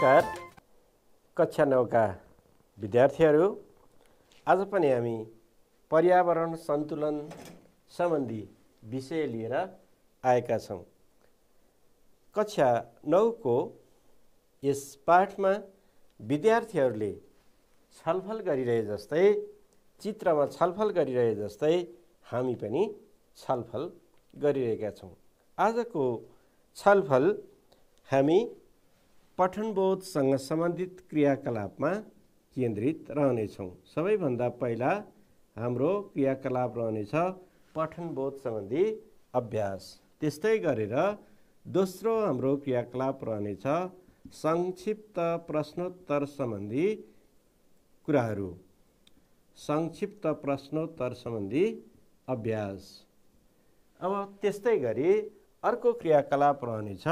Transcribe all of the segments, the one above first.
नमस्कार कक्षा नौका विद्यार्थीहरू आज पनि हामी पर्यावरण सन्तुलन सम्बन्धी विषय लिएर आएका छौँ कक्षा नौको यस पाठमा विद्यार्थीहरूले छलफल गरिरहे जस्तै चित्रमा छलफल गरिरहे जस्तै हामी पनि छलफल गरिरहेका छौँ आजको छलफल हामी पठनबोधसँग सम्बन्धित क्रियाकलापमा केन्द्रित रहनेछौँ सबैभन्दा पहिला हाम्रो क्रियाकलाप रहनेछ पठनबोध सम्बन्धी अभ्यास त्यस्तै गरेर दोस्रो हाम्रो क्रियाकलाप रहनेछ संक्षिप्त प्रश्नोत्तर सम्बन्धी कुराहरू संक्षिप्त प्रश्नोत्तर सम्बन्धी अभ्यास अब त्यस्तै गरी अर्को क्रियाकलाप रहनेछ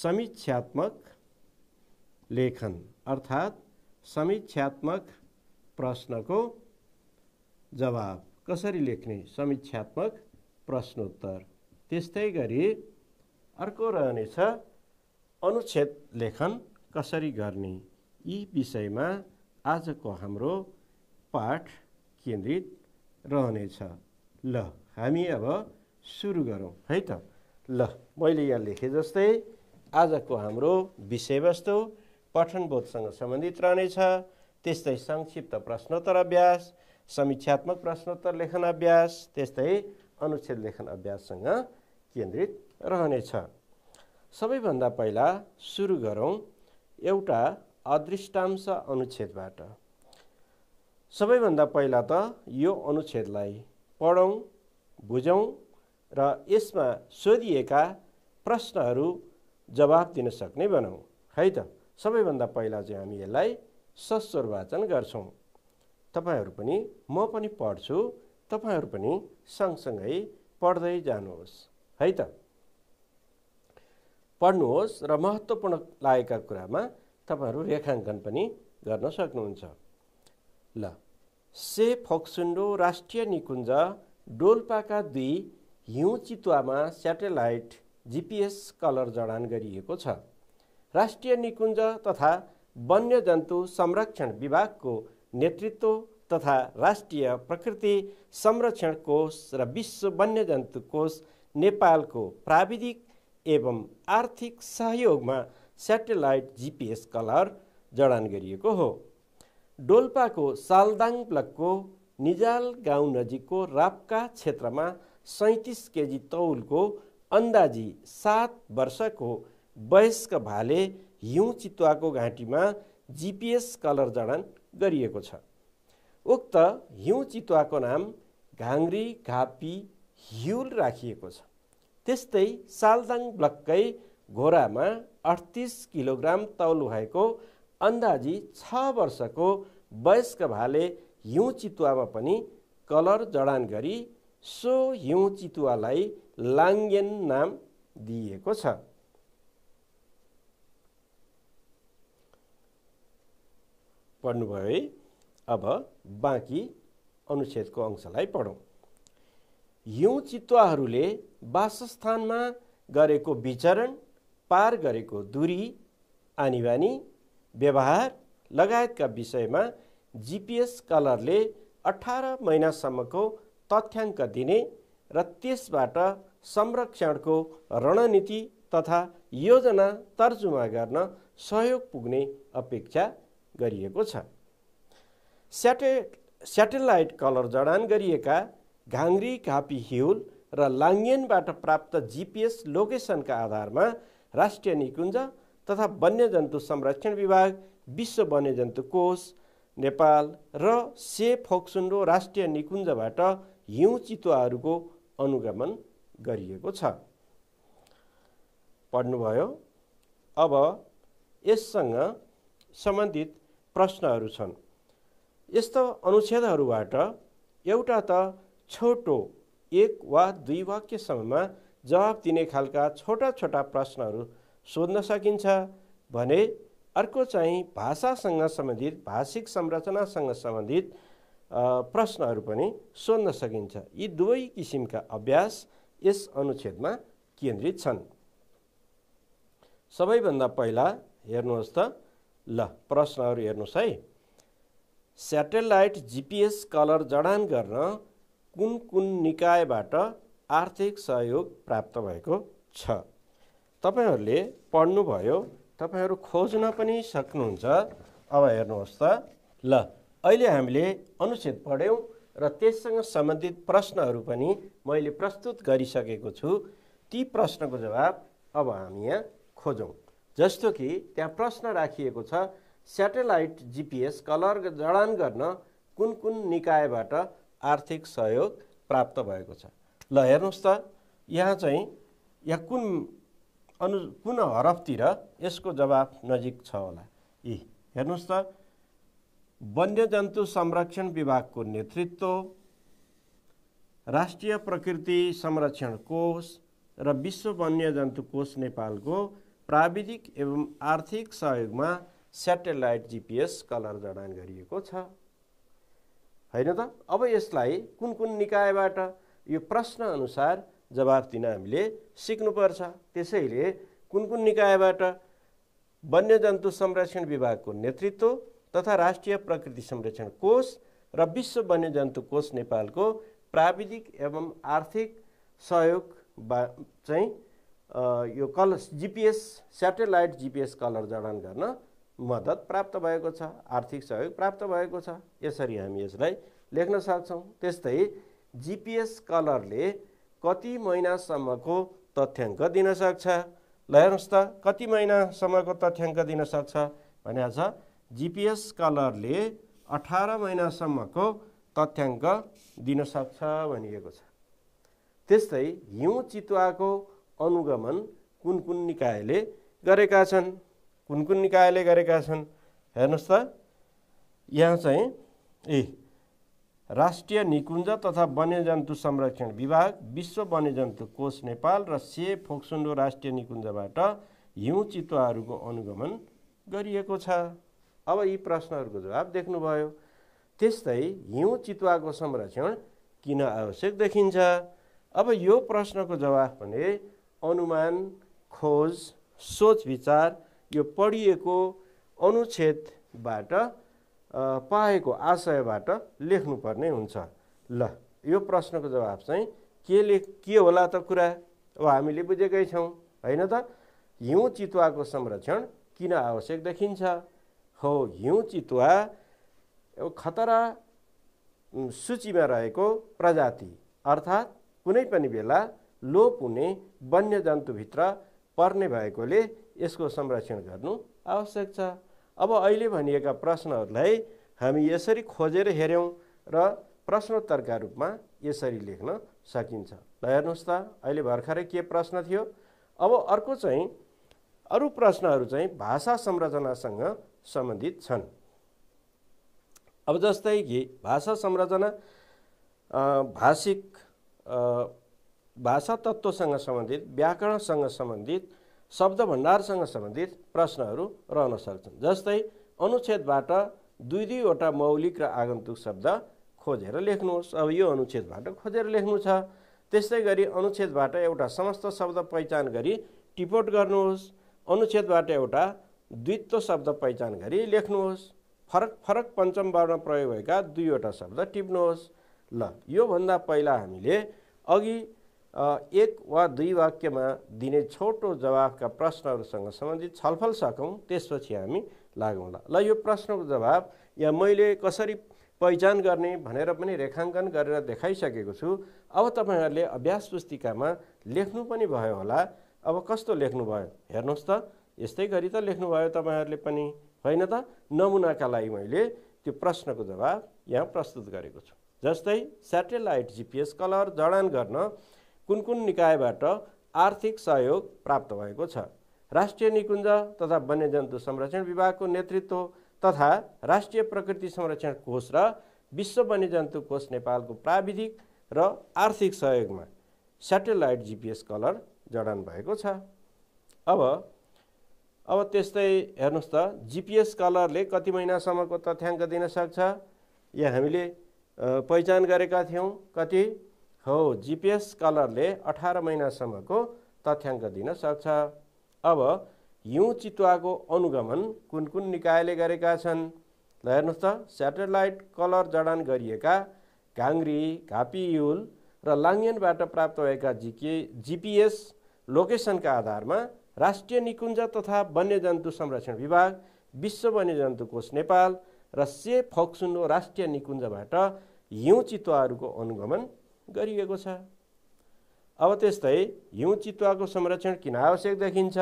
समीक्षात्मक लेखन अर्थात् समीक्षात्मक प्रश्नको जवाब कसरी लेख्ने समीक्षात्मक प्रश्नोत्तर त्यस्तै गरी अर्को रहनेछ अनुच्छेद लेखन कसरी गर्ने यी विषयमा आजको हाम्रो पाठ केन्द्रित रहनेछ ल हामी अब सुरु गरौँ है त ल मैले यहाँ लेखे जस्तै आजको हाम्रो विषयवस्तु पठनबोधसँग सम्बन्धित रहनेछ त्यस्तै संक्षिप्त प्रश्नोत्तर अभ्यास समीक्षात्मक प्रश्नोत्तर लेखन अभ्यास त्यस्तै अनुच्छेद लेखन अभ्याससँग केन्द्रित रहनेछ सबैभन्दा पहिला सुरु गरौँ एउटा अदृष्टांश अनुच्छेदबाट सबैभन्दा पहिला त यो अनुच्छेदलाई पढौँ बुझौँ र यसमा सोधिएका प्रश्नहरू जवाफ दिन सक्ने बनाऊ है त सबैभन्दा पहिला चाहिँ हामी यसलाई सस्वर वाचन गर्छौँ तपाईँहरू पनि म पनि पढ्छु तपाईँहरू पनि सँगसँगै पढ्दै जानुहोस् है त पढ्नुहोस् र महत्त्वपूर्ण लागेका कुरामा तपाईँहरू रेखाङ्कन पनि गर्न सक्नुहुन्छ ल से फोक्सुन्डो राष्ट्रिय निकुञ्ज डोल्पाका दुई हिउँ चितुवामा सेटेलाइट जिपिएस कलर जडान गरिएको छ राष्ट्रिय निकुञ्ज तथा वन्यजन्तु संरक्षण विभागको नेतृत्व तथा राष्ट्रिय प्रकृति संरक्षण कोष र विश्व वन्यजन्तु कोष नेपालको प्राविधिक एवं आर्थिक सहयोगमा सेटेलाइट जिपिएस कलर जडान गरिएको हो डोल्पाको सालदाङ ब्लकको निजाल गाउँ नजिकको राप्का क्षेत्रमा सैँतिस केजी तौलको अन्दाजी सात वर्षको वयस्क भाले हिउँ चितुवाको घाँटीमा जिपिएस कलर जडान गरिएको छ उक्त हिउँ चितुवाको नाम घाङ्री घापी हिउल राखिएको छ त्यस्तै सालदाङ ब्लककै घोरामा अठतिस किलोग्राम तौल भएको अन्दाजी छ वर्षको वयस्क भाले हिउँ चितुवामा पनि कलर जडान गरी सो हिउँ चितुवालाई लाङ्गेन नाम दिइएको छ पढ्नुभयो है अब बाँकी अनुच्छेदको अंशलाई पढौँ हिउँ चितुवाहरूले वासस्थानमा गरेको विचरण पार गरेको दूरी आनीबानी व्यवहार लगायतका विषयमा जिपिएस कलरले अठार महिनासम्मको तथ्याङ्क दिने र त्यसबाट संरक्षणको रणनीति तथा योजना तर्जुमा गर्न सहयोग पुग्ने अपेक्षा गरिएको छ स्याटे स्याटेलाइट कलर जडान गरिएका घाङ्री घापी हिउल र लाङ्गेनबाट प्राप्त जिपिएस लोकेसनका आधारमा राष्ट्रिय निकुञ्ज तथा वन्यजन्तु संरक्षण विभाग विश्व वन्यजन्तु कोष नेपाल र से फोक्सुन्डो राष्ट्रिय निकुञ्जबाट हिउँ चितुवाहरूको अनुगमन गरिएको छ पढ्नुभयो अब यससँग सम्बन्धित प्रश्नहरू छन् यस्तो अनुच्छेदहरूबाट एउटा त छोटो एक वा दुई वाक्यसम्ममा जवाब दिने खालका छोटा छोटा प्रश्नहरू सोध्न सकिन्छ भने अर्को चाहिँ भाषासँग सम्बन्धित भाषिक संरचनासँग सम्बन्धित प्रश्नहरू पनि सोध्न सकिन्छ यी दुवै किसिमका अभ्यास यस अनुच्छेदमा केन्द्रित छन् सबैभन्दा पहिला हेर्नुहोस् त ल प्रश्नहरू हेर्नुहोस् है सेटेलाइट जिपिएस कलर जडान गर्न कुन कुन निकायबाट आर्थिक सहयोग प्राप्त भएको छ तपाईँहरूले पढ्नुभयो तपाईँहरू खोज्न पनि सक्नुहुन्छ अब हेर्नुहोस् त ल अहिले हामीले अनुच्छेद पढ्यौँ र त्यससँग सम्बन्धित प्रश्नहरू पनि मैले प्रस्तुत गरिसकेको छु ती प्रश्नको जवाब अब हामी यहाँ खोजौँ जस्तो कि त्यहाँ प्रश्न राखिएको छ सेटेलाइट जिपिएस कलर जडान गर्न कुन कुन निकायबाट आर्थिक सहयोग प्राप्त भएको छ ल हेर्नुहोस् त यहाँ चाहिँ यहाँ कुन अनु कुन हरफतिर यसको जवाब नजिक छ होला यी हेर्नुहोस् त वन्यजन्तु संरक्षण विभागको नेतृत्व राष्ट्रिय प्रकृति संरक्षण कोष र विश्व वन्यजन्तु कोष नेपालको प्राविधिक एवं आर्थिक सहयोगमा सेटेलाइट जिपिएस कलर जडान गरिएको छ होइन त अब यसलाई कुन कुन निकायबाट यो प्रश्नअनुसार जवाफ दिन हामीले सिक्नुपर्छ त्यसैले कुन कुन निकायबाट वन्यजन्तु संरक्षण विभागको नेतृत्व तथा राष्ट्रिय प्रकृति संरक्षण कोष र विश्व वन्यजन्तु कोष नेपालको प्राविधिक एवं आर्थिक सहयोग बा चाहिँ यो कल जिपिएस सेटेलाइट जिपिएस कलर जडान गर्न मद्दत प्राप्त भएको छ आर्थिक सहयोग प्राप्त भएको छ यसरी हामी यसलाई लेख्न सक्छौँ त्यस्तै जिपिएस कलरले कति महिनासम्मको तथ्याङ्क दिन सक्छ ल हेर्नुहोस् त कति महिनासम्मको तथ्याङ्क दिन सक्छ भनेको छ जिपिएस कलरले अठार महिनासम्मको तथ्याङ्क दिन सक्छ भनिएको छ त्यस्तै हिउँ चितुवाको अनुगमन कुन कुन निकायले गरेका छन् कुन कुन निकायले गरेका छन् हेर्नुहोस् त यहाँ चाहिँ ए राष्ट्रिय निकुञ्ज तथा वन्यजन्तु संरक्षण विभाग विश्व वन्यजन्तु कोष नेपाल र से फोक्सुन्डो राष्ट्रिय निकुञ्जबाट हिउँ चितुवाहरूको अनुगमन गरिएको छ अब यी प्रश्नहरूको जवाब देख्नुभयो त्यस्तै हिउँ चितुवाको संरक्षण किन आवश्यक देखिन्छ अब यो प्रश्नको जवाफ भने अनुमान खोज सोच विचार यो पढिएको अनुच्छेदबाट पाएको आशयबाट लेख्नुपर्ने हुन्छ ल यो प्रश्नको जवाब चाहिँ के लेख के होला त कुरा अब हामीले बुझेकै छौँ होइन त हिउँ चितुवाको संरक्षण किन आवश्यक देखिन्छ हो हिउँ चितुवा खतरा सूचीमा रहेको प्रजाति अर्थात् कुनै पनि बेला लोप हुने वन्यजन्तुभित्र पर्ने भएकोले यसको संरक्षण गर्नु आवश्यक छ अब अहिले भनिएका प्रश्नहरूलाई हामी यसरी खोजेर हेऱ्यौँ र प्रश्नोत्तरका रूपमा यसरी लेख्न सकिन्छ ल हेर्नुहोस् त अहिले भर्खरै के प्रश्न थियो अब अर्को चाहिँ अरू प्रश्नहरू चाहिँ भाषा संरचनासँग सम्बन्धित छन् अब जस्तै कि भाषा संरचना भाषिक भाषा तत्त्वसँग सम्बन्धित व्याकरणसँग सम्बन्धित शब्द भण्डारसँग सम्बन्धित प्रश्नहरू रहन सक्छन् जस्तै अनुच्छेदबाट दुई दुईवटा मौलिक र आगन्तुक शब्द खोजेर लेख्नुहोस् अब यो अनुच्छेदबाट खोजेर लेख्नु छ त्यस्तै गरी अनुच्छेदबाट एउटा समस्त शब्द पहिचान गरी टिपोट गर्नुहोस् अनुच्छेदबाट एउटा द्वित्व शब्द पहिचान गरी लेख्नुहोस् फरक फरक पञ्चम वर्ण प्रयोग भएका दुईवटा शब्द टिप्नुहोस् ल योभन्दा पहिला हामीले अघि एक वा दुई वाक्यमा दिने छोटो जवाफका प्रश्नहरूसँग सम्बन्धित छलफल सकौँ त्यसपछि हामी लागौँला ल यो प्रश्नको जवाब या मैले कसरी पहिचान गर्ने भनेर पनि रेखाङ्कन गरेर देखाइसकेको छु अब तपाईँहरूले अभ्यास पुस्तिकामा लेख्नु पनि भयो होला अब कस्तो लेख्नुभयो हेर्नुहोस् त यस्तै गरी त लेख्नुभयो तपाईँहरूले पनि होइन त नमुनाका लागि मैले त्यो प्रश्नको जवाब यहाँ प्रस्तुत गरेको छु जस्तै सेटेलाइट जिपिएस कलर जडान गर्न कुन कुन निकायबाट आर्थिक सहयोग प्राप्त भएको छ राष्ट्रिय निकुञ्ज तथा वन्यजन्तु संरक्षण विभागको नेतृत्व तथा राष्ट्रिय प्रकृति संरक्षण कोष र विश्व वन्यजन्तु कोष नेपालको प्राविधिक र आर्थिक सहयोगमा सेटेलाइट जिपिएस कलर जडान भएको छ अब अब त्यस्तै हेर्नुहोस् त जिपिएस कलरले कति महिनासम्मको तथ्याङ्क दिन सक्छ या हामीले पहिचान गरेका थियौँ कति हो जिपिएस कलरले अठार महिनासम्मको तथ्याङ्क दिन सक्छ अब हिउँ चितुवाको अनुगमन कुन कुन निकायले गरेका छन् ल हेर्नुहोस् त सेटेलाइट कलर जडान गरिएका घाङ्री घापियुल र लाङयनबाट प्राप्त भएका जिके जिपिएस लोकेसनका आधारमा राष्ट्रिय निकुञ्ज तथा वन्यजन्तु संरक्षण विभाग विश्व वन्यजन्तु कोष नेपाल र से फक्सुनो राष्ट्रिय निकुञ्जबाट हिउँ चितुवाहरूको अनुगमन गरिएको छ अब त्यस्तै हिउँ चितुवाको संरक्षण किन आवश्यक देखिन्छ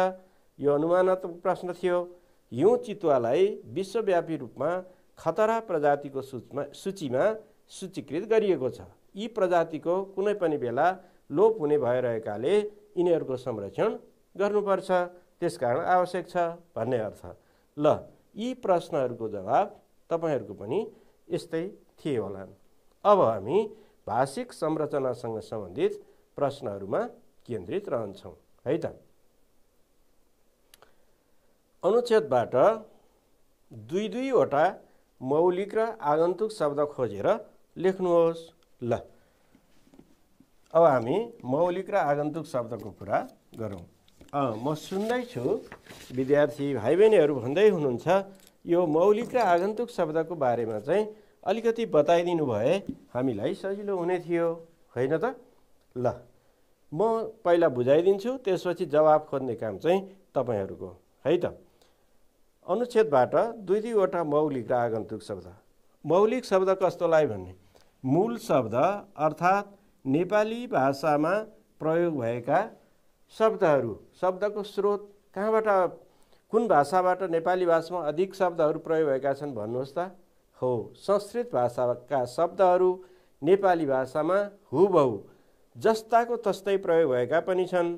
यो अनुमानात्मक प्रश्न थियो हिउँ चितुवालाई विश्वव्यापी रूपमा खतरा प्रजातिको सूचमा सूचीमा सूचीकृत गरिएको छ यी प्रजातिको कुनै पनि बेला लोप हुने भइरहेकाले यिनीहरूको संरक्षण गर्नुपर्छ त्यसकारण आवश्यक छ भन्ने अर्थ ल यी प्रश्नहरूको जवाब तपाईँहरूको पनि यस्तै थिए होला अब हामी भाषिक संरचनासँग सम्बन्धित प्रश्नहरूमा केन्द्रित रहन्छौँ है त अनुच्छेदबाट दुई दुईवटा मौलिक र आगन्तुक शब्द खोजेर लेख्नुहोस् ल अब हामी मौलिक र आगन्तुक शब्दको कुरा गरौँ म सुन्दैछु विद्यार्थी भाइ बहिनीहरू भन्दै हुनुहुन्छ यो मौलिक र आगन्तुक शब्दको बारेमा चाहिँ अलिकति बताइदिनु भए हामीलाई सजिलो हुने थियो होइन त ल म पहिला बुझाइदिन्छु त्यसपछि जवाब खोज्ने काम चाहिँ तपाईँहरूको है त अनुच्छेदबाट दुई दुईवटा मौलिक र आगन्तुक शब्द मौलिक शब्द कस्तोलाई भन्ने मूल शब्द अर्थात् नेपाली भाषामा प्रयोग भएका शब्दहरू शब्दको स्रोत कहाँबाट कुन भाषाबाट नेपाली भाषामा अधिक शब्दहरू प्रयोग भएका छन् भन्नुहोस् त हो संस्कृत भाषाका शब्दहरू नेपाली भाषामा हुबहु जस्ताको तस्तै प्रयोग भएका पनि छन्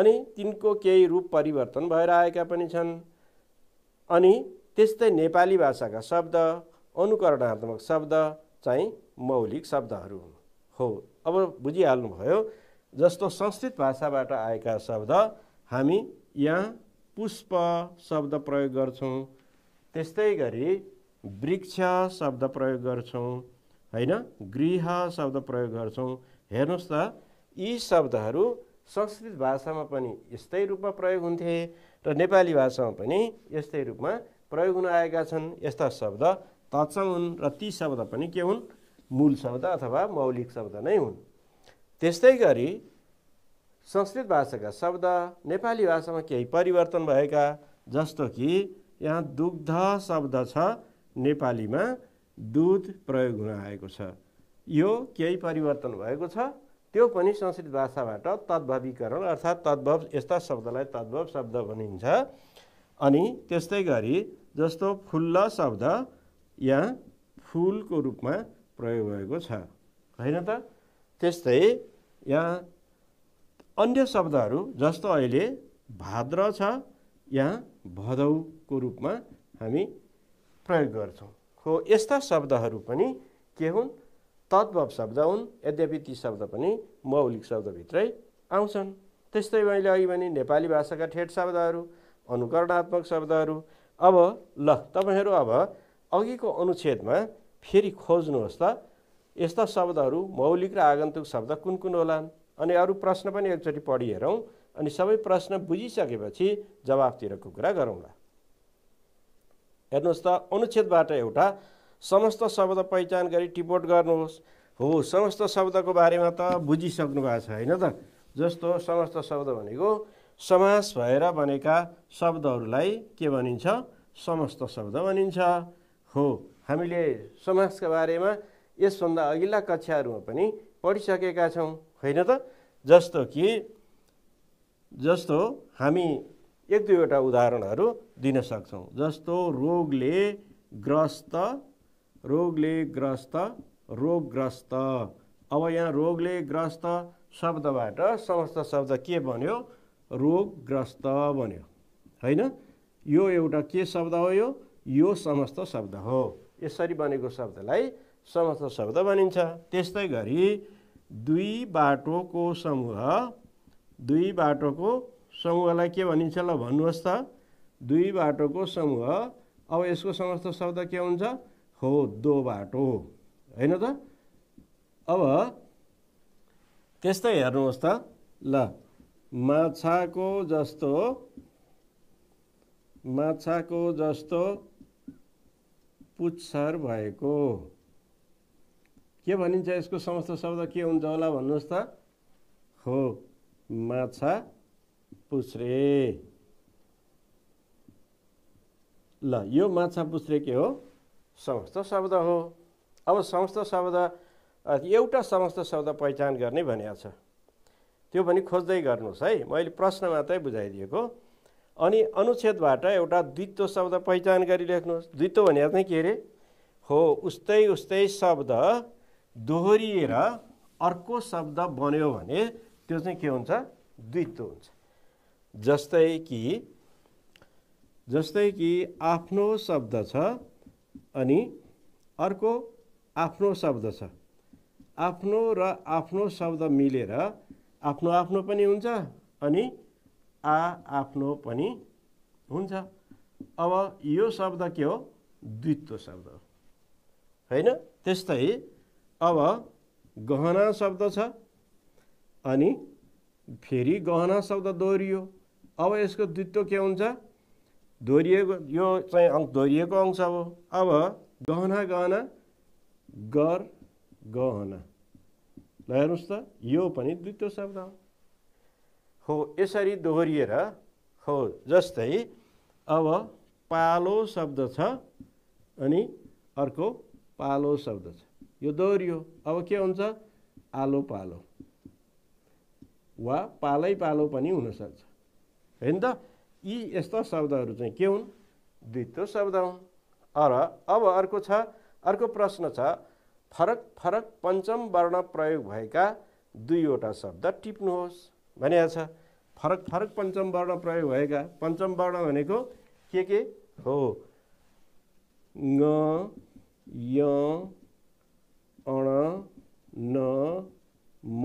अनि तिनको केही रूप परिवर्तन भएर आएका पनि छन् अनि त्यस्तै नेपाली भाषाका शब्द अनुकरणात्मक शब्द चाहिँ मौलिक शब्दहरू हो अब बुझिहाल्नुभयो जस्तो संस्कृत भाषाबाट आएका शब्द हामी यहाँ पुष्प शब्द प्रयोग गर्छौँ त्यस्तै गरी वृक्ष शब्द प्रयोग गर्छौँ होइन गृह शब्द प्रयोग गर्छौँ हेर्नुहोस् त यी शब्दहरू संस्कृत भाषामा पनि यस्तै रूपमा प्रयोग हुन्थे र नेपाली भाषामा पनि यस्तै रूपमा प्रयोग हुन आएका छन् यस्ता शब्द तत्सङ हुन् र ती शब्द पनि के हुन् मूल शब्द अथवा मौलिक शब्द नै हुन् त्यस्तै गरी संस्कृत भाषाका शब्द नेपाली भाषामा केही परिवर्तन भएका जस्तो कि यहाँ दुग्ध शब्द छ नेपालीमा दुध प्रयोग हुन आएको छ यो केही परिवर्तन भएको छ त्यो पनि संस्कृत भाषाबाट तद्भवीकरण अर्थात् तद्भव यस्ता शब्दलाई तद्भव शब्द भनिन्छ अनि त्यस्तै गरी जस्तो फुल्ल शब्द यहाँ फुलको रूपमा प्रयोग भएको छ होइन त त्यस्तै यहाँ अन्य शब्दहरू जस्तो अहिले भाद्र छ यहाँ भदौको रूपमा हामी प्रयोग गर्छौँ हो यस्ता शब्दहरू पनि के हुन् तद्भव शब्द हुन् यद्यपि ती शब्द पनि मौलिक शब्दभित्रै आउँछन् त्यस्तै मैले अघि भने नेपाली भाषाका ठेट शब्दहरू अनुकरणात्मक शब्दहरू अब ल तपाईँहरू अब अघिको अनुच्छेदमा फेरि खोज्नुहोस् त यस्ता शब्दहरू मौलिक र आगन्तुक शब्द कुन कुन होलान् अनि अरू प्रश्न पनि एकचोटि पढिहेरौँ अनि सबै प्रश्न बुझिसकेपछि जवाबतिरको कुरा गरौँला हेर्नुहोस् त अनुच्छेदबाट एउटा समस्त शब्द पहिचान गरी टिपोट गर्नुहोस् हो समस्त शब्दको बारेमा त बुझिसक्नु भएको छ होइन त जस्तो समस्त शब्द भनेको समास भएर बनेका शब्दहरूलाई के भनिन्छ समस्त शब्द भनिन्छ हो हामीले समासका बारेमा यसभन्दा अघिल्ला कक्षाहरूमा पनि पढिसकेका छौँ होइन त जस्तो कि जस्तो हामी एक दुईवटा उदाहरणहरू दिन सक्छौँ जस्तो रोगले ग्रस्त रोगले ग्रस्त रोगग्रस्त अब यहाँ रोगले ग्रस्त शब्दबाट समस्त शब्द के बन्यो रोगग्रस्त बन्यो होइन यो एउटा के शब्द हो यो यो समस्त शब्द हो यसरी बनेको शब्दलाई समस्त शब्द भनिन्छ त्यस्तै गरी दुई बाटोको समूह दुई बाटोको समूहलाई के भनिन्छ ल भन्नुहोस् त दुई बाटोको समूह अब यसको समस्त शब्द के हुन्छ हो दो बाटो होइन त अब त्यस्तै हेर्नुहोस् त ल माछाको जस्तो माछाको जस्तो पुच्छर भएको के भनिन्छ यसको समस्त शब्द के हुन्छ होला भन्नुहोस् त हो माछा पुस्रे ल यो माछा पुस्रे के हो समस्त शब्द हो अब समस्त शब्द एउटा समस्त शब्द पहिचान गर्ने भनिएको छ त्यो पनि खोज्दै गर्नुहोस् है मैले प्रश्न मात्रै बुझाइदिएको अनि अनुच्छेदबाट एउटा द्वित्व शब्द पहिचान गरी लेख्नुहोस् द्वित्व भनेको चाहिँ के अरे हो उस्तै उस्तै शब्द दोहोरिएर अर्को शब्द बन्यो भने त्यो चाहिँ के हुन्छ द्वित्व हुन्छ जस्तै कि जस्तै कि आफ्नो शब्द छ अनि अर्को आफ्नो शब्द छ आफ्नो र आफ्नो शब्द मिलेर आफ्नो आफ्नो पनि हुन्छ अनि आ आफ्नो पनि हुन्छ अब यो शब्द के हो द्वित्व शब्द होइन त्यस्तै अब गहना शब्द छ अनि फेरि गहना शब्द दोहोरियो अब यसको द्वित्व के हुन्छ दोहोरिएको यो चाहिँ अङ्क दोहोरिएको अंश हो अब गहना गहना गर गहना ल हेर्नुहोस् त यो पनि द्वित्व शब्द हो हो यसरी दोहोरिएर हो जस्तै अब पालो शब्द छ अनि अर्को पालो शब्द छ यो दोहोरियो अब के हुन्छ आलो पालो वा पालै पालो पनि हुनसक्छ होइन त यी यस्ता शब्दहरू चाहिँ के हुन् द्वितीय शब्द हुन् र अब अर्को छ अर्को प्रश्न छ फरक फरक पञ्चम वर्ण प्रयोग भएका दुईवटा शब्द टिप्नुहोस् भनिएको छ फरक फरक पञ्चम वर्ण प्रयोग भएका पञ्चम वर्ण भनेको के के हो ङ य अण न म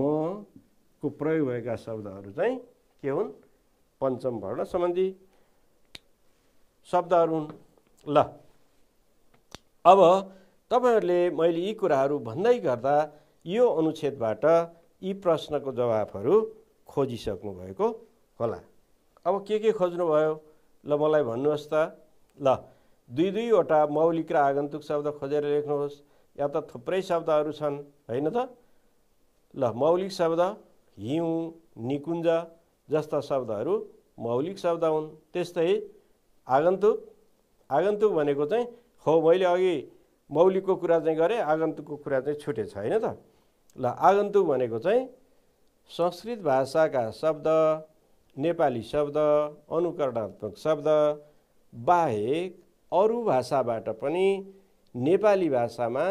को प्रयोग भएका शब्दहरू चाहिँ के हुन् पञ्चम वर्ण सम्बन्धी शब्दहरू हुन् ल अब तपाईँहरूले मैले यी कुराहरू भन्दै गर्दा यो अनुच्छेदबाट यी प्रश्नको जवाफहरू खोजिसक्नु भएको होला अब के के खोज्नुभयो ल मलाई भन्नुहोस् त ल दुई दुईवटा मौलिक र आगन्तुक शब्द खोजेर लेख्नुहोस् या त थुप्रै शब्दहरू छन् होइन त ल मौलिक शब्द हिउँ निकुञ्ज जस्ता शब्दहरू मौलिक शब्द हुन् त्यस्तै आगन्तुक आगन्तुक भनेको चाहिँ हो मैले अघि मौलिकको कुरा चाहिँ गरेँ आगन्तुकको कुरा चाहिँ छुटेछ होइन त ल आगन्तुक भनेको चाहिँ संस्कृत भाषाका शब्द नेपाली शब्द अनुकरणात्मक शब्द बाहेक अरू भाषाबाट पनि नेपाली भाषामा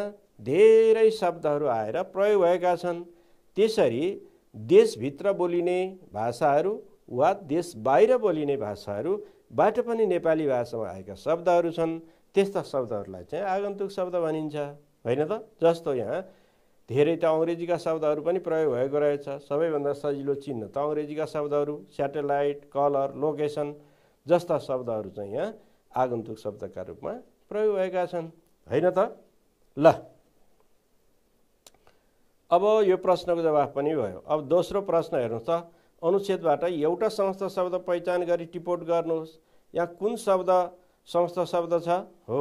धेरै शब्दहरू आएर प्रयोग भएका छन् त्यसरी देशभित्र बोलिने भाषाहरू वा देश बाहिर बोलिने भाषाहरूबाट पनि नेपाली भाषामा आएका शब्दहरू छन् त्यस्ता शब्दहरूलाई चाहिँ आगन्तुक शब्द भनिन्छ होइन त जस्तो यहाँ धेरै त अङ्ग्रेजीका शब्दहरू पनि प्रयोग भएको रहेछ सबैभन्दा सजिलो चिन्ह त अङ्ग्रेजीका शब्दहरू सेटेलाइट कलर लोकेसन जस्ता शब्दहरू चाहिँ यहाँ आगन्तुक शब्दका रूपमा प्रयोग भएका छन् होइन त ल अब यो प्रश्नको जवाफ पनि भयो अब दोस्रो प्रश्न हेर्नुहोस् त अनुच्छेदबाट एउटा संस्था शब्द पहिचान गरी टिपोट गर्नुहोस् या कुन शब्द संस्था शब्द छ हो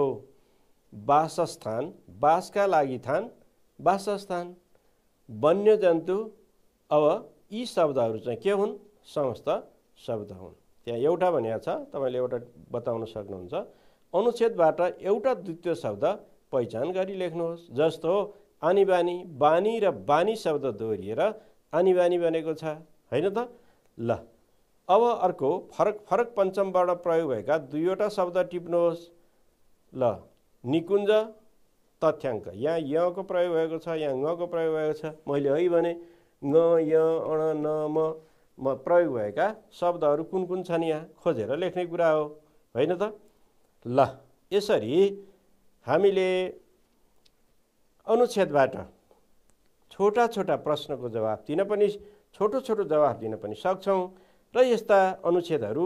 वासस्थान बासका लागि थान वासस्थान वन्यजन्तु अब यी शब्दहरू चाहिँ के हुन् संस्था शब्द हुन् त्यहाँ एउटा भनेको छ तपाईँले एउटा बताउन सक्नुहुन्छ अनुच्छेदबाट एउटा द्वितीय शब्द पहिचान गरी लेख्नुहोस् जस्तो अनि बानी बानी र बानी शब्द दोहोरिएर अनि बानी बनेको छ होइन त ल अब अर्को फरक फरक पञ्चमबाट प्रयोग भएका दुईवटा शब्द टिप्नुहोस् ल निकुञ्ज तथ्याङ्क यहाँ यको प्रयोग भएको छ यहाँ गको प्रयोग भएको छ मैले है भने ङ य अण न म म प्रयोग भएका शब्दहरू कुन कुन छन् यहाँ खोजेर लेख्ने कुरा हो होइन त ल यसरी हामीले अनुच्छेदबाट छोटा छोटा प्रश्नको जवाब दिन पनि छोटो छोटो जवाब दिन पनि सक्छौँ र यस्ता अनुच्छेदहरू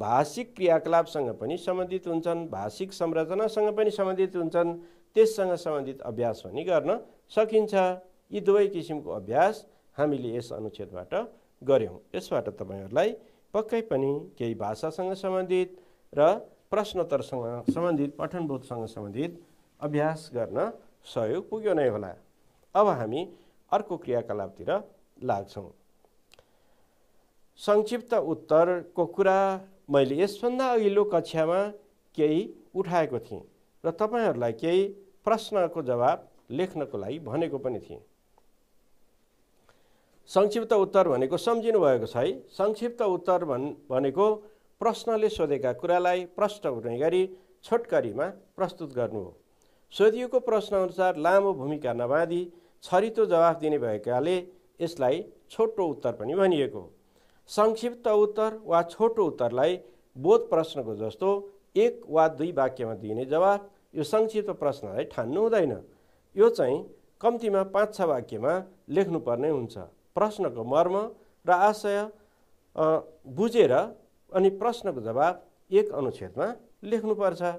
भाषिक क्रियाकलापसँग पनि सम्बन्धित हुन्छन् भाषिक संरचनासँग पनि सम्बन्धित हुन्छन् त्यससँग सम्बन्धित अभ्यास पनि गर्न सकिन्छ यी दुवै किसिमको अभ्यास हामीले यस अनुच्छेदबाट गऱ्यौँ यसबाट तपाईँहरूलाई पक्कै पनि केही भाषासँग सम्बन्धित र प्रश्नोत्तरसँग सम्बन्धित पठनबोधसँग सम्बन्धित अभ्यास गर्न सहयोग पुग्यो नै होला अब हामी अर्को क्रियाकलापतिर लाग्छौँ संक्षिप्त उत्तरको कुरा मैले यसभन्दा अघिल्लो कक्षामा केही उठाएको थिएँ र तपाईँहरूलाई केही प्रश्नको जवाब लेख्नको लागि भनेको पनि थिएँ संक्षिप्त उत्तर भनेको सम्झिनु भएको छ है संक्षिप्त उत्तर भन् भनेको प्रश्नले सोधेका कुरालाई प्रष्ट हुने गरी छोटकरीमा प्रस्तुत गर्नु हो सोधिएको प्रश्नअनुसार लामो भूमिका नबाँधी छरितो जवाफ दिने भएकाले यसलाई छोटो उत्तर पनि भनिएको संक्षिप्त उत्तर वा छोटो उत्तरलाई बोध प्रश्नको जस्तो एक वा दुई वाक्यमा दिइने जवाफ यो संक्षिप्त प्रश्नलाई ठान्नु हुँदैन यो चाहिँ कम्तीमा पाँच छ वाक्यमा लेख्नुपर्ने हुन्छ प्रश्नको मर्म र आशय बुझेर अनि प्रश्नको जवाब एक अनुच्छेदमा लेख्नुपर्छ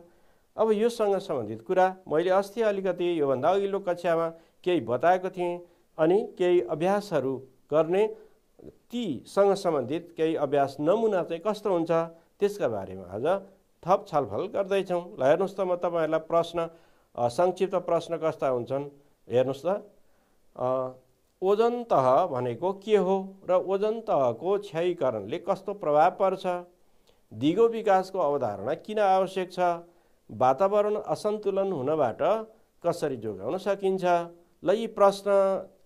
अब योसँग सम्बन्धित कुरा मैले अस्ति अलिकति योभन्दा अघिल्लो कक्षामा केही बताएको थिएँ अनि केही अभ्यासहरू गर्ने तीसँग सम्बन्धित केही अभ्यास नमुना चाहिँ कस्तो हुन्छ त्यसका बारेमा आज थप छलफल गर्दैछौँ ल हेर्नुहोस् त म तपाईँहरूलाई प्रश्न संक्षिप्त प्रश्न कस्ता हुन्छन् हेर्नुहोस् त ओजन तह भनेको के हो र ओजन तहको क्षयीकरणले कस्तो प्रभाव पर्छ दिगो विकासको अवधारणा किन आवश्यक छ वातावरण असन्तुलन हुनबाट कसरी जोगाउन सकिन्छ ल यी प्रश्न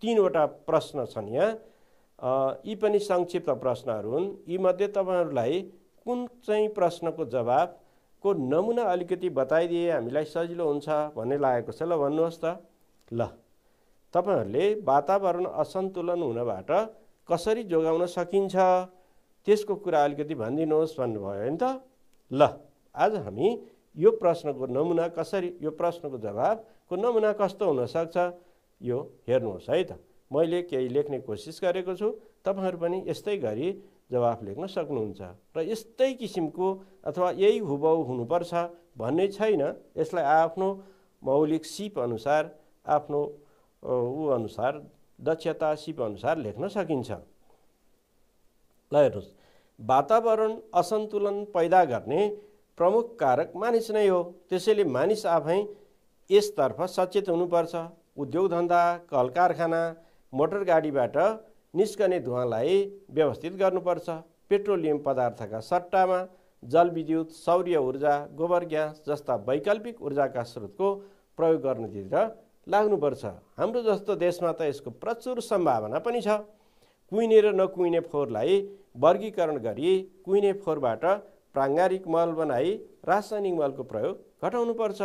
तिनवटा प्रश्न छन् यहाँ यी पनि संक्षिप्त प्रश्नहरू हुन् यीमध्ये तपाईँहरूलाई कुन चाहिँ प्रश्नको जवाबको नमुना अलिकति बताइदिए हामीलाई सजिलो हुन्छ भन्ने लागेको छ ल भन्नुहोस् त ल तपाईँहरूले वातावरण असन्तुलन हुनबाट कसरी जोगाउन सकिन्छ त्यसको कुरा अलिकति भनिदिनुहोस् भन्नुभयो होइन त ल आज हामी यो प्रश्नको नमुना कसरी यो प्रश्नको जवाबको नमुना कस्तो हुनसक्छ यो हेर्नुहोस् है त मैले केही लेख्ने कोसिस गरेको छु तपाईँहरू पनि यस्तै गरी जवाफ लेख्न सक्नुहुन्छ र यस्तै किसिमको अथवा यही हुबाउ हुनुपर्छ भन्ने छैन यसलाई आफ्नो मौलिक सिप अनुसार आफ्नो ऊ अनुसार दक्षता सिप अनुसार लेख्न सकिन्छ ल हेर्नुहोस् वातावरण असन्तुलन पैदा गर्ने प्रमुख कारक मानिस नै हो त्यसैले मानिस आफै यसतर्फ सचेत हुनुपर्छ उद्योग धन्दा कल कारखाना मोटर गाडीबाट निस्कने धुवालाई व्यवस्थित गर्नुपर्छ पेट्रोलियम पदार्थका सट्टामा जलविद्युत सौर्य ऊर्जा गोबर ग्यास जस्ता वैकल्पिक ऊर्जाका स्रोतको प्रयोग गर्नुतिर लाग्नुपर्छ हाम्रो जस्तो देशमा त यसको प्रचुर सम्भावना पनि छ कुहिने र नकुहिने फोहोरलाई वर्गीकरण गरी कुहिने फोहोरबाट प्राङ्गारिक मल बनाई रासायनिक मलको प्रयोग घटाउनुपर्छ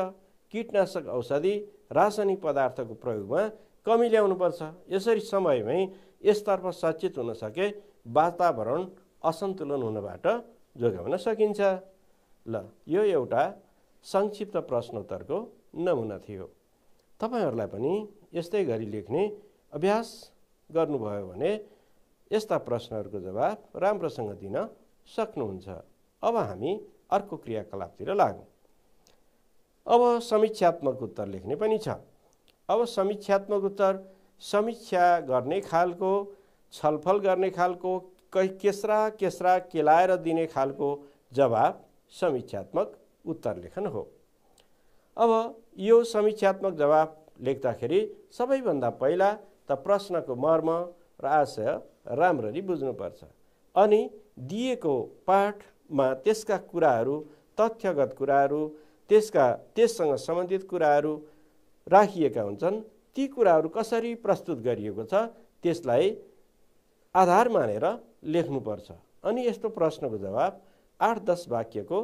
कीटनाशक औषधि रासायनिक पदार्थको प्रयोगमा कमी ल्याउनुपर्छ यसरी समयमै यसतर्फ सचेत हुन सके वातावरण असन्तुलन हुनबाट जोगाउन सकिन्छ ल यो एउटा संक्षिप्त प्रश्नोत्तरको नमुना थियो तपाईँहरूलाई पनि यस्तै गरी लेख्ने अभ्यास गर्नुभयो भने यस्ता प्रश्नहरूको जवाब राम्रोसँग दिन सक्नुहुन्छ अब हामी अर्को क्रियाकलापतिर लागौँ अब समीक्षात्मक उत्तर लेख्ने पनि छ अब समीक्षात्मक उत्तर समीक्षा गर्ने खालको छलफल गर्ने खालको केस्रा केस्रा केलाएर दिने खालको जवाब समीक्षात्मक उत्तर लेखन हो अब यो समीक्षात्मक जवाब लेख्दाखेरि सबैभन्दा पहिला त प्रश्नको मर्म र आशय राम्ररी बुझ्नुपर्छ अनि दिएको पाठ मा त्यसका कुराहरू तथ्यगत कुराहरू त्यसका त्यससँग सम्बन्धित कुराहरू राखिएका हुन्छन् ती कुराहरू कसरी प्रस्तुत गरिएको छ त्यसलाई आधार मानेर लेख्नुपर्छ अनि यस्तो प्रश्नको जवाब आठ दस वाक्यको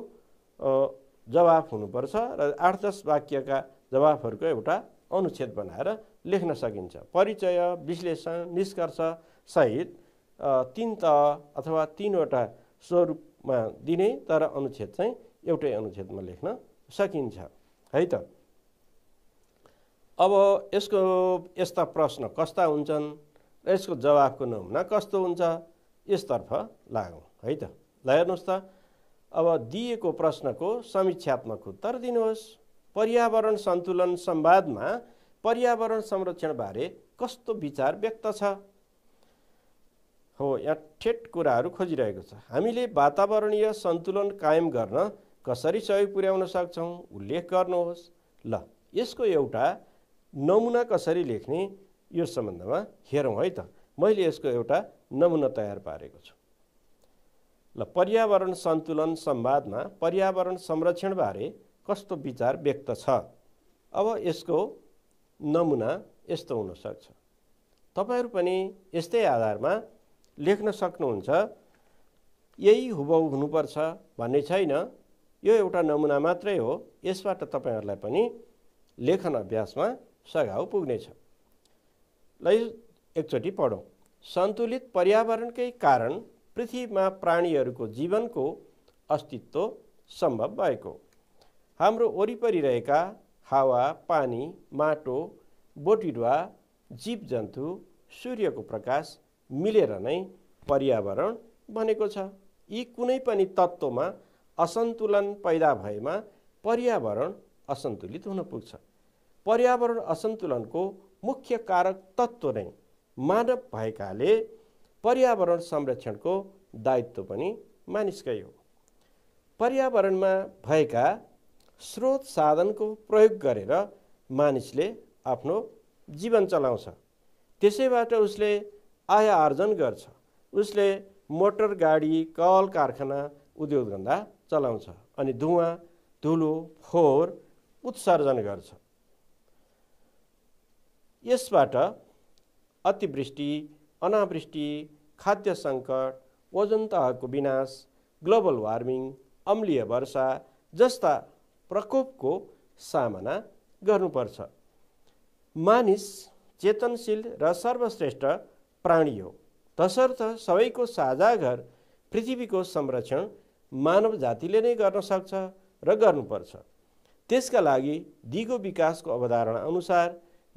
जवाफ हुनुपर्छ र आठ दस वाक्यका जवाफहरूको एउटा अनुच्छेद बनाएर लेख्न सकिन्छ परिचय विश्लेषण निष्कर्ष सहित तिन तह अथवा तिनवटा स्वरूप मा दिने तर अनुच्छेद चाहिँ एउटै अनुच्छेदमा लेख्न सकिन्छ है त अब यसको यस्ता प्रश्न कस्ता हुन्छन् र यसको जवाफको नमुना कस्तो हुन्छ यसतर्फ लागौँ है त ल हेर्नुहोस् त अब दिएको प्रश्नको समीक्षात्मक उत्तर दिनुहोस् पर्यावरण सन्तुलन संवादमा पर्यावरण संरक्षणबारे कस्तो विचार व्यक्त छ हो या ठेट कुराहरू खोजिरहेको छ हामीले वातावरणीय सन्तुलन कायम गर्न कसरी सहयोग पुर्याउन सक्छौँ उल्लेख गर्नुहोस् ल यसको एउटा नमुना कसरी लेख्ने यो सम्बन्धमा हेरौँ है त मैले यसको एउटा नमुना तयार पारेको छु ल पर्यावरण सन्तुलन संवादमा पर्यावरण संरक्षणबारे कस्तो विचार व्यक्त छ अब यसको नमुना यस्तो हुनसक्छ तपाईँहरू पनि यस्तै आधारमा लेख्न सक्नुहुन्छ यही हुबहु हुनुपर्छ भन्ने छैन यो एउटा नमुना मात्रै हो यसबाट तपाईँहरूलाई पनि लेखन अभ्यासमा सघाउ पुग्नेछ ल एकचोटि पढौँ सन्तुलित पर्यावरणकै कारण पृथ्वीमा प्राणीहरूको जीवनको अस्तित्व सम्भव भएको हाम्रो वरिपरि रहेका हावा पानी माटो बोटिरुवा जन्तु सूर्यको प्रकाश मिलेर नै पर्यावरण भनेको छ यी कुनै पनि तत्त्वमा असन्तुलन पैदा भएमा पर्यावरण असन्तुलित हुन पुग्छ पर्यावरण असन्तुलनको मुख्य कारक तत्त्व नै मानव भएकाले पर्यावरण संरक्षणको दायित्व पनि मानिसकै हो पर्यावरणमा भएका स्रोत साधनको प्रयोग गरेर मानिसले आफ्नो जीवन चलाउँछ त्यसैबाट उसले आय आर्जन गर्छ उसले मोटर गाडी कल कारखाना उद्योग उद्योगधन्दा चलाउँछ अनि धुवा धुलो फोहोर उत्सर्जन गर्छ यसबाट अतिवृष्टि अनावृष्टि खाद्य सङ्कट ओजन तहको विनाश ग्लोबल वार्मिङ अम्लीय वर्षा जस्ता प्रकोपको सामना गर्नुपर्छ मानिस चेतनशील र सर्वश्रेष्ठ प्राणी हो तसर्थ सबैको साझा घर पृथ्वीको संरक्षण मानव जातिले नै गर्न सक्छ र गर्नुपर्छ त्यसका लागि दिगो विकासको अवधारणा अनुसार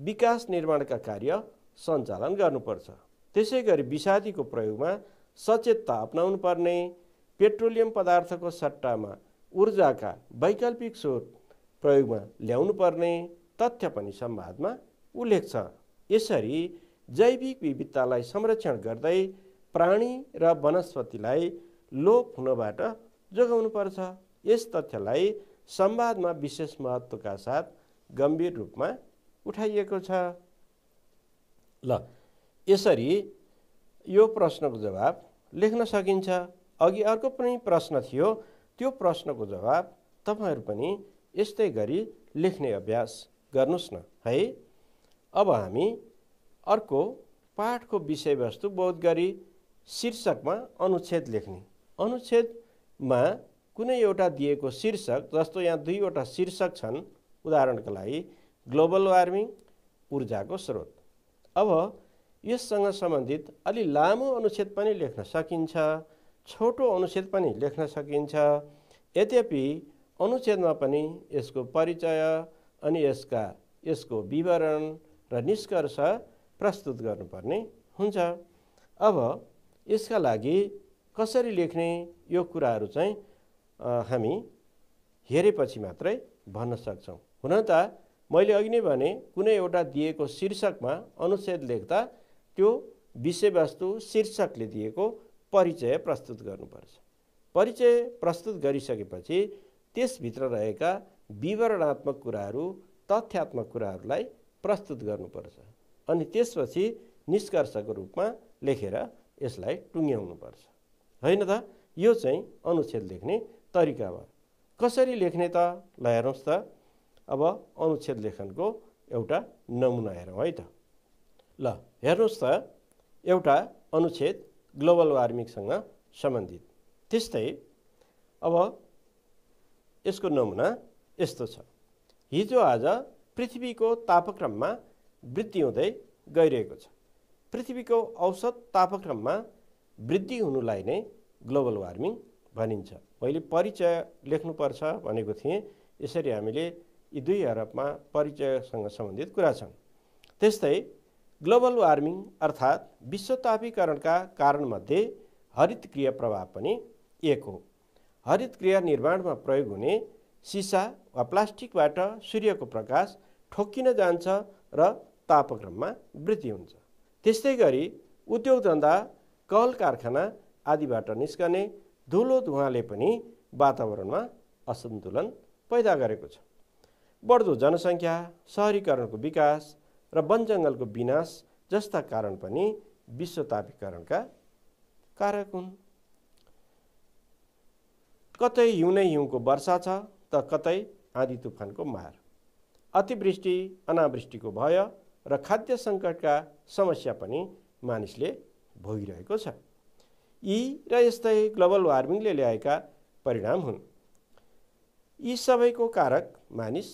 विकास निर्माणका कार्य सञ्चालन गर्नुपर्छ त्यसै गरी विषादीको प्रयोगमा सचेतता अप्नाउनु पर्ने पेट्रोलियम पदार्थको सट्टामा ऊर्जाका वैकल्पिक स्रोत प्रयोगमा ल्याउनुपर्ने तथ्य पनि संवादमा उल्लेख छ यसरी जैविक विविधतालाई संरक्षण गर्दै प्राणी र वनस्पतिलाई लोप हुनबाट जोगाउनुपर्छ यस तथ्यलाई संवादमा विशेष महत्त्वका साथ गम्भीर रूपमा उठाइएको छ ल यसरी यो प्रश्नको जवाब लेख्न सकिन्छ अघि अर्को पनि प्रश्न थियो त्यो प्रश्नको जवाब तपाईँहरू पनि यस्तै गरी लेख्ने अभ्यास गर्नुहोस् न है अब हामी अर्को पाठको विषयवस्तु बोध गरी शीर्षकमा अनुच्छेद लेख्ने अनुच्छेदमा कुनै एउटा दिएको शीर्षक जस्तो यहाँ दुईवटा शीर्षक छन् उदाहरणका लागि ग्लोबल वार्मिङ ऊर्जाको स्रोत अब यससँग सम्बन्धित अलि लामो अनुच्छेद पनि लेख्न सकिन्छ छोटो अनुच्छेद पनि लेख्न सकिन्छ यद्यपि अनुच्छेदमा पनि यसको परिचय अनि यसका यसको विवरण र निष्कर्ष प्रस्तुत गर्नुपर्ने हुन्छ अब यसका लागि कसरी लेख्ने यो कुराहरू चाहिँ हामी हेरेपछि मात्रै भन्न सक्छौँ हुन त मैले अघि नै भने कुनै एउटा दिएको शीर्षकमा अनुच्छेद लेख्दा त्यो विषयवस्तु शीर्षकले दिएको परिचय प्रस्तुत गर्नुपर्छ परिचय प्रस्तुत गरिसकेपछि त्यसभित्र रहेका विवरणात्मक कुराहरू तथ्यात्मक कुराहरूलाई प्रस्तुत गर्नुपर्छ अनि त्यसपछि निष्कर्षको रूपमा लेखेर यसलाई पर्छ होइन त यो चाहिँ अनुच्छेद लेख्ने तरिका भयो कसरी लेख्ने त ल हेर्नुहोस् त अब अनुच्छेद लेखनको एउटा नमुना हेरौँ है त ल हेर्नुहोस् त एउटा अनुच्छेद ग्लोबल वार्मिङसँग सम्बन्धित त्यस्तै अब यसको नमुना यस्तो छ हिजो आज पृथ्वीको तापक्रममा वृद्धि हुँदै गइरहेको छ पृथ्वीको औसत तापक्रममा वृद्धि हुनुलाई नै ग्लोबल वार्मिङ भनिन्छ मैले परिचय लेख्नुपर्छ भनेको थिएँ यसरी हामीले यी दुई अरबमा परिचयसँग सम्बन्धित कुरा छन् त्यस्तै ग्लोबल वार्मिङ अर्थात् विश्वतापीकरणका कारणमध्ये हरित क्रिया प्रभाव पनि एक हो हरित क्रिया निर्माणमा प्रयोग हुने सिसा वा प्लास्टिकबाट सूर्यको प्रकाश ठोकिन जान्छ र तापक्रममा वृद्धि हुन्छ त्यस्तै गरी उद्योग धन्दा कल कारखाना आदिबाट निस्कने धुलो धुवाले पनि वातावरणमा असन्तुलन पैदा गरेको छ बढ्दो जनसङ्ख्या सहरीकरणको विकास र वन जङ्गलको विनाश जस्ता कारण पनि विश्व तापीकरणका कारक हुन् कतै हिउँ नै हिउँको वर्षा छ त कतै आँधी तुफानको मार अतिवृष्टि अनावृष्टिको भय र खाद्य सङ्कटका समस्या पनि मानिसले भोगिरहेको छ यी र यस्तै ग्लोबल वार्मिङले ल्याएका परिणाम हुन् यी सबैको कारक मानिस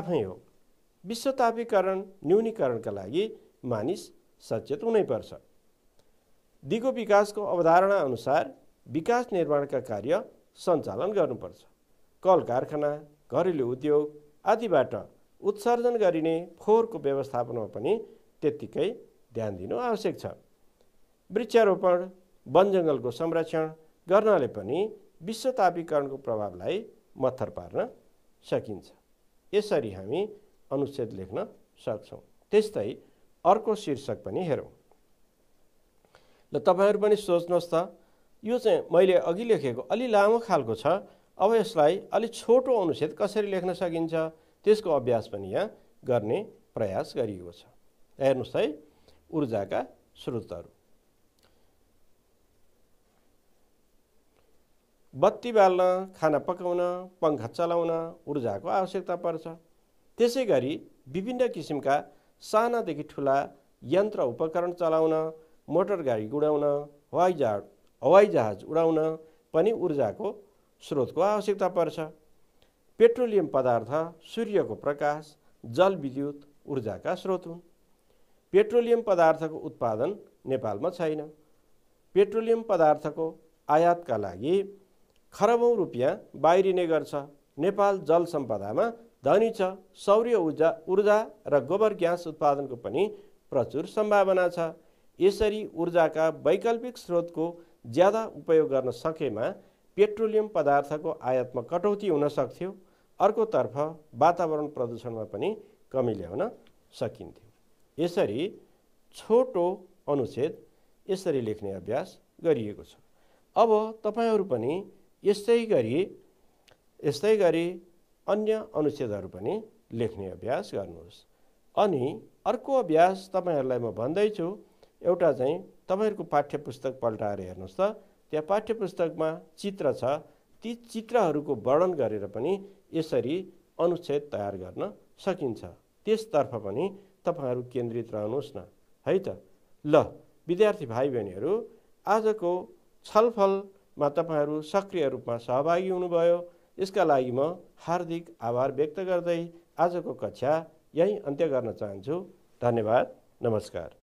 आफै हो विश्वतापीकरण न्यूनीकरणका लागि मानिस सचेत हुनैपर्छ दिगो विकासको अवधारणा अनुसार विकास निर्माणका कार्य सञ्चालन गर्नुपर्छ कल कारखाना घरेलु उद्योग आदिबाट उत्सर्जन गरिने फोहोरको व्यवस्थापनमा पनि त्यत्तिकै ध्यान दिनु आवश्यक छ वृक्षारोपण वन जङ्गलको संरक्षण गर्नाले पनि विश्व तापीकरणको प्रभावलाई मत्थर पार्न सकिन्छ यसरी हामी अनुच्छेद लेख्न सक्छौँ त्यस्तै अर्को शीर्षक पनि हेरौँ ल तपाईँहरू पनि सोच्नुहोस् त यो चाहिँ मैले अघि लेखेको अलि लामो खालको छ अब यसलाई अलि छोटो अनुच्छेद कसरी लेख्न सकिन्छ त्यसको अभ्यास पनि यहाँ गर्ने प्रयास गरिएको छ हेर्नुहोस् है ऊर्जाका स्रोतहरू बत्ती बाल्न खाना पकाउन पङ्खा चलाउन ऊर्जाको आवश्यकता पर्छ त्यसै गरी विभिन्न किसिमका सानादेखि ठुला यन्त्र उपकरण चलाउन मोटर गाडी गुडाउन हवाई जहाज हवाई जहाज उडाउन पनि ऊर्जाको स्रोतको आवश्यकता पर्छ पेट्रोलियम पदार्थ सूर्यको प्रकाश जलविद्युत ऊर्जाका स्रोत हुन् पेट्रोलियम पदार्थको उत्पादन नेपालमा छैन पेट्रोलियम पदार्थको आयातका लागि खरबौँ रुपियाँ बाहिरिने गर्छ नेपाल जल सम्पदामा धनी छ सौर्य ऊर्जा ऊर्जा र गोबर ग्यास उत्पादनको पनि प्रचुर सम्भावना छ यसरी ऊर्जाका वैकल्पिक स्रोतको ज्यादा उपयोग गर्न सकेमा पेट्रोलियम पदार्थको आयातमा कटौती हुन सक्थ्यो अर्कोतर्फ वातावरण प्रदूषणमा पनि कमी ल्याउन सकिन्थ्यो यसरी छोटो अनुच्छेद यसरी लेख्ने अभ्यास गरिएको छ अब तपाईँहरू पनि यस्तै गरी यस्तै गरी अन्य अनुच्छेदहरू पनि लेख्ने अभ्यास गर्नुहोस् अनि अर्को अभ्यास तपाईँहरूलाई म भन्दैछु एउटा चाहिँ तपाईँहरूको पाठ्य पुस्तक पल्टाएर हेर्नुहोस् त त्यहाँ पाठ्य पुस्तकमा चित्र छ ती चित्रहरूको वर्णन गरेर पनि यसरी अनुच्छेद तयार गर्न सकिन्छ त्यसतर्फ पनि तपाईँहरू केन्द्रित रहनुहोस् न है त ल विद्यार्थी भाइ बहिनीहरू आजको छलफलमा तपाईँहरू सक्रिय रूपमा सहभागी हुनुभयो यसका लागि म हार्दिक आभार व्यक्त गर्दै आजको कक्षा यहीँ अन्त्य गर्न चाहन्छु धन्यवाद नमस्कार